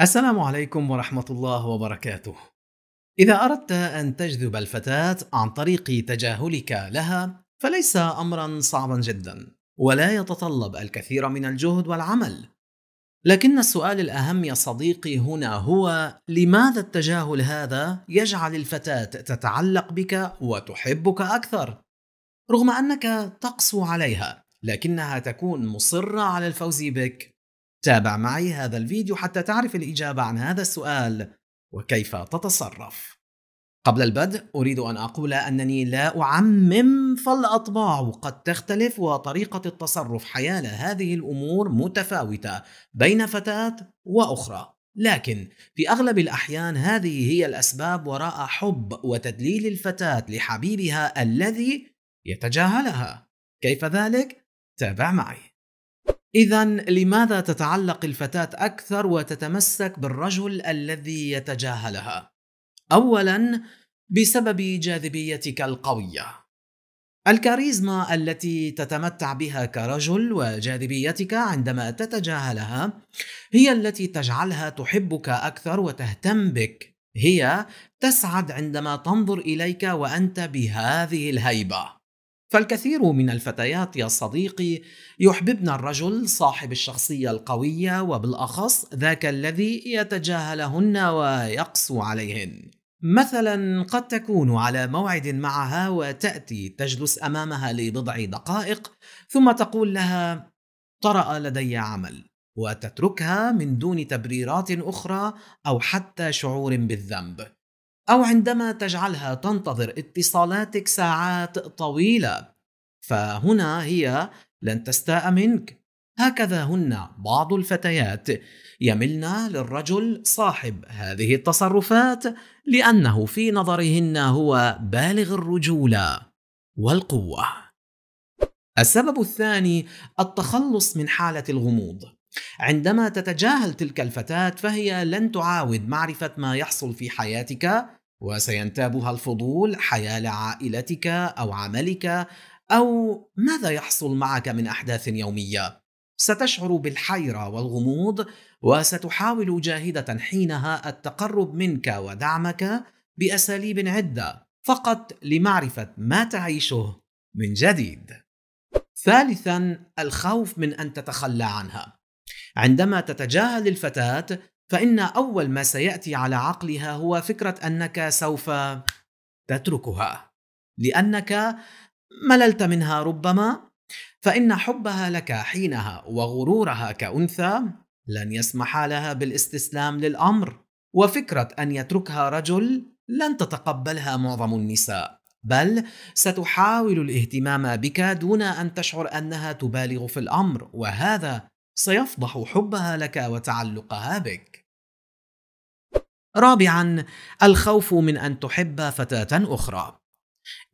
السلام عليكم ورحمة الله وبركاته. إذا أردت أن تجذب الفتاة عن طريق تجاهلك لها، فليس أمرًا صعبًا جدًا، ولا يتطلب الكثير من الجهد والعمل. لكن السؤال الأهم يا صديقي هنا هو: لماذا التجاهل هذا يجعل الفتاة تتعلق بك وتحبك أكثر؟ رغم أنك تقسو عليها، لكنها تكون مصرة على الفوز بك تابع معي هذا الفيديو حتى تعرف الإجابة عن هذا السؤال وكيف تتصرف قبل البدء أريد أن أقول أنني لا أعمم فالأطباع قد تختلف وطريقة التصرف حيال هذه الأمور متفاوتة بين فتاة وأخرى لكن في أغلب الأحيان هذه هي الأسباب وراء حب وتدليل الفتاة لحبيبها الذي يتجاهلها كيف ذلك؟ تابع معي إذا لماذا تتعلق الفتاة أكثر وتتمسك بالرجل الذي يتجاهلها؟ أولاً بسبب جاذبيتك القوية. الكاريزما التي تتمتع بها كرجل وجاذبيتك عندما تتجاهلها هي التي تجعلها تحبك أكثر وتهتم بك. هي تسعد عندما تنظر إليك وأنت بهذه الهيبة. فالكثير من الفتيات يا صديقي يحببن الرجل صاحب الشخصية القوية وبالأخص ذاك الذي يتجاهلهن ويقسو عليهن. مثلا قد تكون على موعد معها وتأتي تجلس أمامها لبضع دقائق ثم تقول لها طرأ لدي عمل وتتركها من دون تبريرات أخرى أو حتى شعور بالذنب. أو عندما تجعلها تنتظر اتصالاتك ساعات طويلة فهنا هي لن تستاء منك هكذا هن بعض الفتيات يملن للرجل صاحب هذه التصرفات لأنه في نظرهن هو بالغ الرجولة والقوة السبب الثاني التخلص من حالة الغموض عندما تتجاهل تلك الفتاة فهي لن تعاود معرفة ما يحصل في حياتك وسينتابها الفضول حيال عائلتك أو عملك أو ماذا يحصل معك من أحداث يومية ستشعر بالحيرة والغموض وستحاول جاهدة حينها التقرب منك ودعمك بأساليب عدة فقط لمعرفة ما تعيشه من جديد ثالثا الخوف من أن تتخلى عنها عندما تتجاهل الفتاة فإن أول ما سيأتي على عقلها هو فكرة أنك سوف تتركها لأنك مللت منها ربما فإن حبها لك حينها وغرورها كأنثى لن يسمح لها بالاستسلام للأمر وفكرة أن يتركها رجل لن تتقبلها معظم النساء بل ستحاول الاهتمام بك دون أن تشعر أنها تبالغ في الأمر وهذا سيفضح حبها لك وتعلقها بك رابعا الخوف من ان تحب فتاه اخرى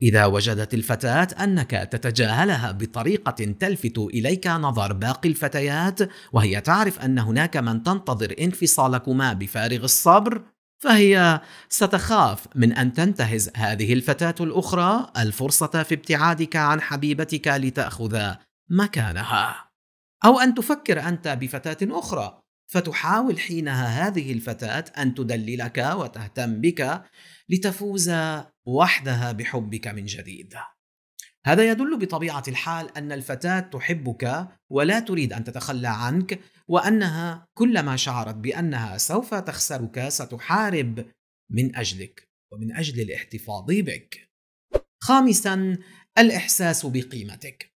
اذا وجدت الفتاه انك تتجاهلها بطريقه تلفت اليك نظر باقي الفتيات وهي تعرف ان هناك من تنتظر انفصالكما بفارغ الصبر فهي ستخاف من ان تنتهز هذه الفتاه الاخرى الفرصه في ابتعادك عن حبيبتك لتاخذ مكانها أو أن تفكر أنت بفتاة أخرى فتحاول حينها هذه الفتاة أن تدللك وتهتم بك لتفوز وحدها بحبك من جديد. هذا يدل بطبيعة الحال أن الفتاة تحبك ولا تريد أن تتخلى عنك وأنها كلما شعرت بأنها سوف تخسرك ستحارب من أجلك ومن أجل الاحتفاظ بك. خامسا الإحساس بقيمتك.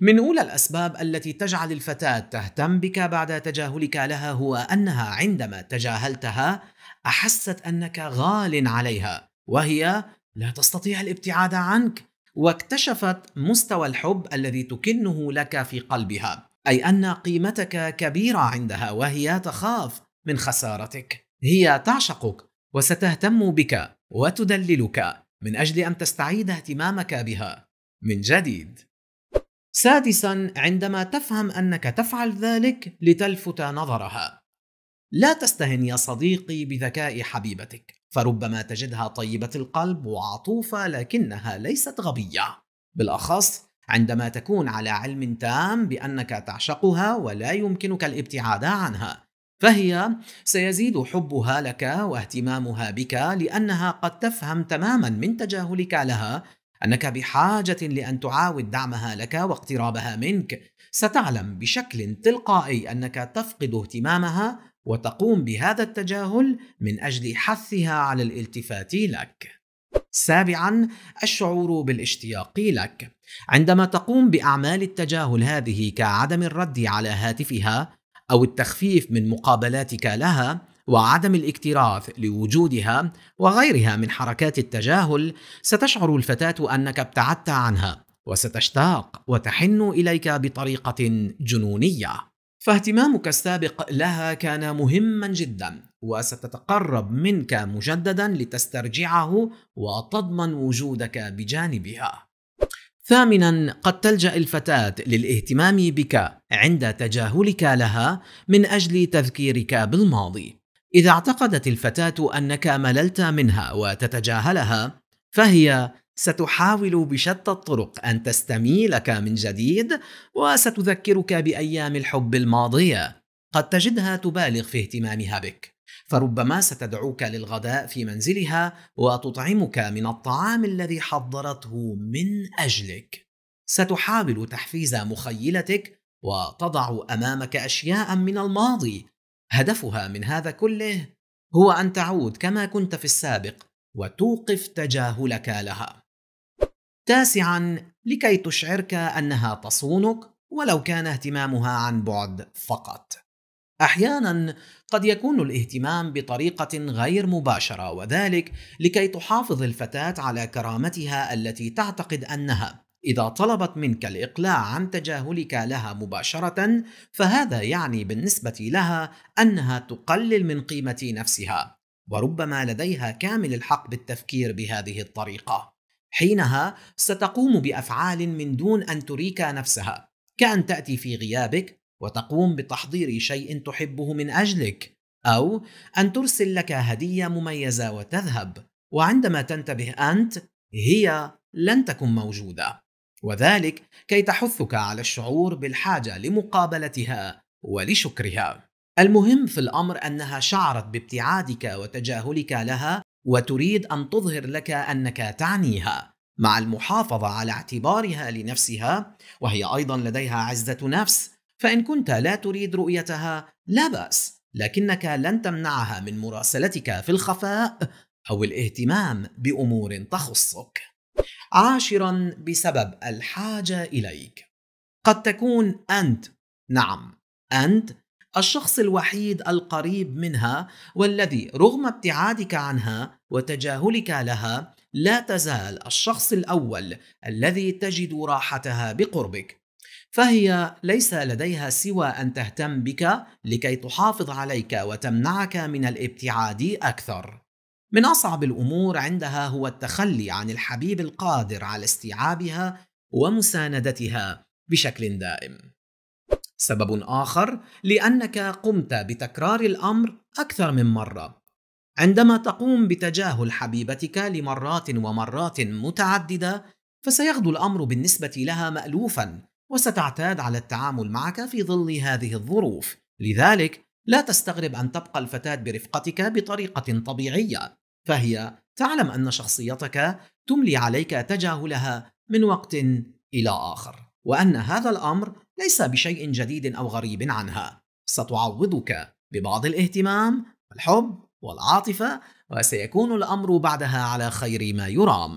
من أولى الأسباب التي تجعل الفتاة تهتم بك بعد تجاهلك لها هو أنها عندما تجاهلتها أحست أنك غال عليها وهي لا تستطيع الابتعاد عنك واكتشفت مستوى الحب الذي تكنه لك في قلبها أي أن قيمتك كبيرة عندها وهي تخاف من خسارتك هي تعشقك وستهتم بك وتدللك من أجل أن تستعيد اهتمامك بها من جديد سادسا عندما تفهم انك تفعل ذلك لتلفت نظرها لا تستهن يا صديقي بذكاء حبيبتك فربما تجدها طيبه القلب وعطوفه لكنها ليست غبيه بالاخص عندما تكون على علم تام بانك تعشقها ولا يمكنك الابتعاد عنها فهي سيزيد حبها لك واهتمامها بك لانها قد تفهم تماما من تجاهلك لها انك بحاجه لان تعاود دعمها لك واقترابها منك ستعلم بشكل تلقائي انك تفقد اهتمامها وتقوم بهذا التجاهل من اجل حثها على الالتفات لك سابعا الشعور بالاشتياق لك عندما تقوم باعمال التجاهل هذه كعدم الرد على هاتفها او التخفيف من مقابلاتك لها وعدم الاكتراث لوجودها وغيرها من حركات التجاهل ستشعر الفتاه انك ابتعدت عنها وستشتاق وتحن اليك بطريقه جنونيه فاهتمامك السابق لها كان مهما جدا وستتقرب منك مجددا لتسترجعه وتضمن وجودك بجانبها ثامنا قد تلجا الفتاه للاهتمام بك عند تجاهلك لها من اجل تذكيرك بالماضي إذا اعتقدت الفتاة أنك مللت منها وتتجاهلها فهي ستحاول بشتى الطرق أن تستميلك من جديد وستذكرك بأيام الحب الماضية قد تجدها تبالغ في اهتمامها بك فربما ستدعوك للغداء في منزلها وتطعمك من الطعام الذي حضرته من أجلك ستحاول تحفيز مخيلتك وتضع أمامك أشياء من الماضي هدفها من هذا كله هو ان تعود كما كنت في السابق وتوقف تجاهلك لها تاسعا لكي تشعرك انها تصونك ولو كان اهتمامها عن بعد فقط احيانا قد يكون الاهتمام بطريقه غير مباشره وذلك لكي تحافظ الفتاه على كرامتها التي تعتقد انها إذا طلبت منك الإقلاع عن تجاهلك لها مباشرة فهذا يعني بالنسبة لها أنها تقلل من قيمة نفسها وربما لديها كامل الحق بالتفكير بهذه الطريقة حينها ستقوم بأفعال من دون أن تريك نفسها كأن تأتي في غيابك وتقوم بتحضير شيء تحبه من أجلك أو أن ترسل لك هدية مميزة وتذهب وعندما تنتبه أنت هي لن تكن موجودة وذلك كي تحثك على الشعور بالحاجة لمقابلتها ولشكرها. المهم في الأمر أنها شعرت بابتعادك وتجاهلك لها وتريد أن تظهر لك أنك تعنيها مع المحافظة على اعتبارها لنفسها وهي أيضا لديها عزة نفس فإن كنت لا تريد رؤيتها لا بأس لكنك لن تمنعها من مراسلتك في الخفاء أو الاهتمام بأمور تخصك عاشرا بسبب الحاجة إليك قد تكون أنت نعم أنت الشخص الوحيد القريب منها والذي رغم ابتعادك عنها وتجاهلك لها لا تزال الشخص الاول الذي تجد راحتها بقربك فهي ليس لديها سوى ان تهتم بك لكي تحافظ عليك وتمنعك من الابتعاد اكثر من أصعب الأمور عندها هو التخلي عن الحبيب القادر على استيعابها ومساندتها بشكل دائم. سبب آخر لأنك قمت بتكرار الأمر أكثر من مرة. عندما تقوم بتجاهل حبيبتك لمرات ومرات متعددة، فسيغدو الأمر بالنسبة لها مألوفًا، وستعتاد على التعامل معك في ظل هذه الظروف، لذلك لا تستغرب أن تبقى الفتاة برفقتك بطريقة طبيعية، فهي تعلم أن شخصيتك تملي عليك تجاهلها من وقت إلى آخر، وأن هذا الأمر ليس بشيء جديد أو غريب عنها، ستعوضك ببعض الاهتمام والحب والعاطفة، وسيكون الأمر بعدها على خير ما يرام.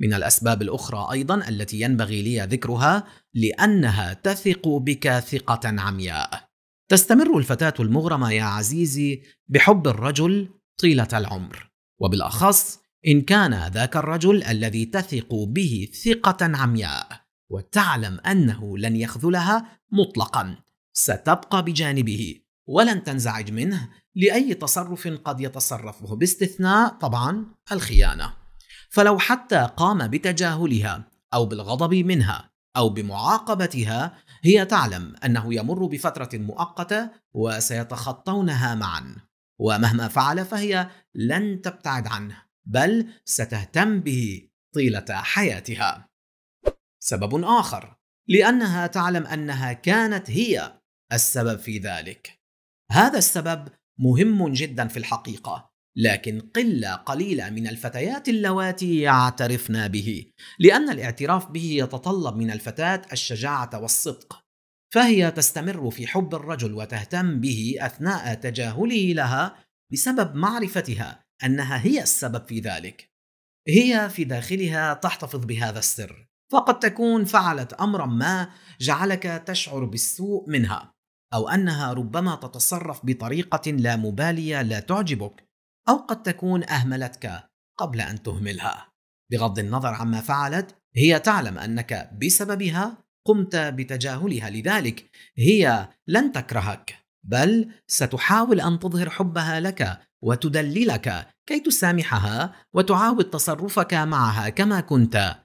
من الأسباب الأخرى أيضا التي ينبغي لي ذكرها لأنها تثق بك ثقة عمياء. تستمر الفتاة المغرمة يا عزيزي بحب الرجل طيلة العمر، وبالأخص إن كان ذاك الرجل الذي تثق به ثقة عمياء، وتعلم أنه لن يخذلها مطلقا، ستبقى بجانبه، ولن تنزعج منه لأي تصرف قد يتصرفه باستثناء طبعا الخيانة. فلو حتى قام بتجاهلها أو بالغضب منها أو بمعاقبتها هي تعلم أنه يمر بفترة مؤقتة وسيتخطونها معا ومهما فعل فهي لن تبتعد عنه بل ستهتم به طيلة حياتها سبب آخر لأنها تعلم أنها كانت هي السبب في ذلك هذا السبب مهم جدا في الحقيقة لكن قله قليله من الفتيات اللواتي يعترفن به لان الاعتراف به يتطلب من الفتاه الشجاعه والصدق فهي تستمر في حب الرجل وتهتم به اثناء تجاهله لها بسبب معرفتها انها هي السبب في ذلك هي في داخلها تحتفظ بهذا السر فقد تكون فعلت امرا ما جعلك تشعر بالسوء منها او انها ربما تتصرف بطريقه لا مباليه لا تعجبك أو قد تكون أهملتك قبل أن تهملها بغض النظر عما فعلت هي تعلم أنك بسببها قمت بتجاهلها لذلك هي لن تكرهك بل ستحاول أن تظهر حبها لك وتدللك كي تسامحها وتعاود تصرفك معها كما كنت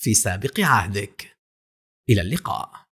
في سابق عهدك الى اللقاء